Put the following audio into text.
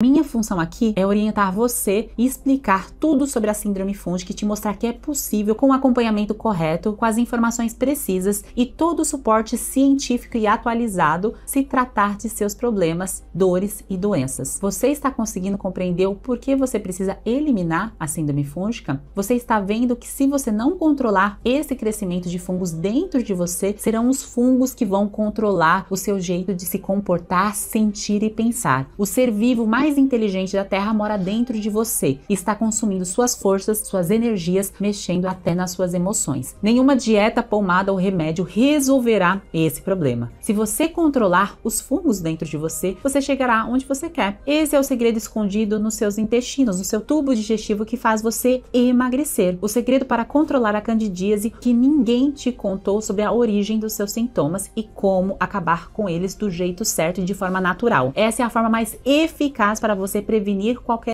Minha função aqui é orientar você e explicar tudo sobre a síndrome e te mostrar que é possível com o acompanhamento correto, com as informações precisas e todo o suporte científico e atualizado se tratar de seus problemas, dores e doenças. Você está conseguindo compreender o porquê você precisa eliminar a síndrome fúngica? Você está vendo que se você não controlar esse crescimento de fungos dentro de você, serão os fungos que vão controlar o seu jeito de se comportar, sentir e pensar. O ser vivo mais mais inteligente da Terra mora dentro de você e está consumindo suas forças, suas energias, mexendo até nas suas emoções. Nenhuma dieta, pomada ou remédio resolverá esse problema. Se você controlar os fungos dentro de você, você chegará onde você quer. Esse é o segredo escondido nos seus intestinos, no seu tubo digestivo que faz você emagrecer. O segredo para controlar a candidíase que ninguém te contou sobre a origem dos seus sintomas e como acabar com eles do jeito certo e de forma natural. Essa é a forma mais eficaz para você prevenir qualquer